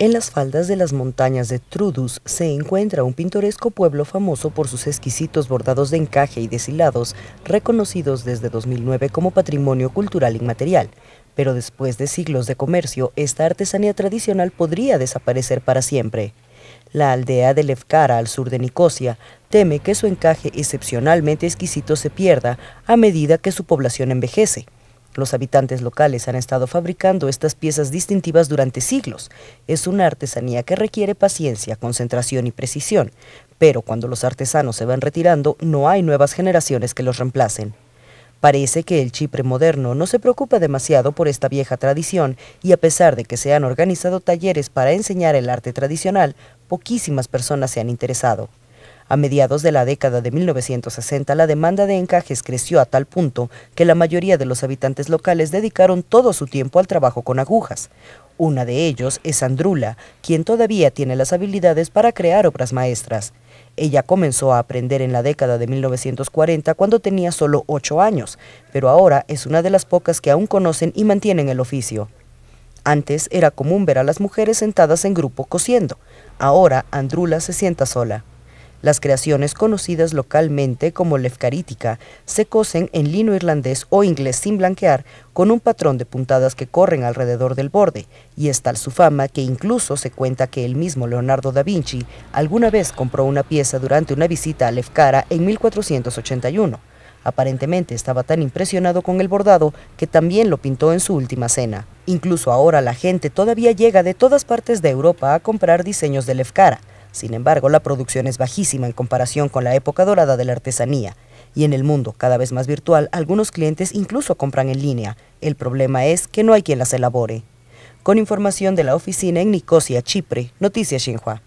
En las faldas de las montañas de Trudus se encuentra un pintoresco pueblo famoso por sus exquisitos bordados de encaje y deshilados, reconocidos desde 2009 como patrimonio cultural inmaterial. Pero después de siglos de comercio, esta artesanía tradicional podría desaparecer para siempre. La aldea de Lefkara, al sur de Nicosia, teme que su encaje excepcionalmente exquisito se pierda a medida que su población envejece. Los habitantes locales han estado fabricando estas piezas distintivas durante siglos. Es una artesanía que requiere paciencia, concentración y precisión, pero cuando los artesanos se van retirando no hay nuevas generaciones que los reemplacen. Parece que el Chipre moderno no se preocupa demasiado por esta vieja tradición y a pesar de que se han organizado talleres para enseñar el arte tradicional, poquísimas personas se han interesado. A mediados de la década de 1960, la demanda de encajes creció a tal punto que la mayoría de los habitantes locales dedicaron todo su tiempo al trabajo con agujas. Una de ellos es Andrula, quien todavía tiene las habilidades para crear obras maestras. Ella comenzó a aprender en la década de 1940 cuando tenía solo 8 años, pero ahora es una de las pocas que aún conocen y mantienen el oficio. Antes era común ver a las mujeres sentadas en grupo cosiendo. Ahora Andrula se sienta sola. Las creaciones conocidas localmente como lefkarítica se cosen en lino irlandés o inglés sin blanquear, con un patrón de puntadas que corren alrededor del borde, y es tal su fama que incluso se cuenta que el mismo Leonardo da Vinci alguna vez compró una pieza durante una visita a Lefkara en 1481. Aparentemente estaba tan impresionado con el bordado que también lo pintó en su última cena. Incluso ahora la gente todavía llega de todas partes de Europa a comprar diseños de Lefkara. Sin embargo, la producción es bajísima en comparación con la época dorada de la artesanía, y en el mundo cada vez más virtual, algunos clientes incluso compran en línea. El problema es que no hay quien las elabore. Con información de la oficina en Nicosia, Chipre, Noticias Xinhua.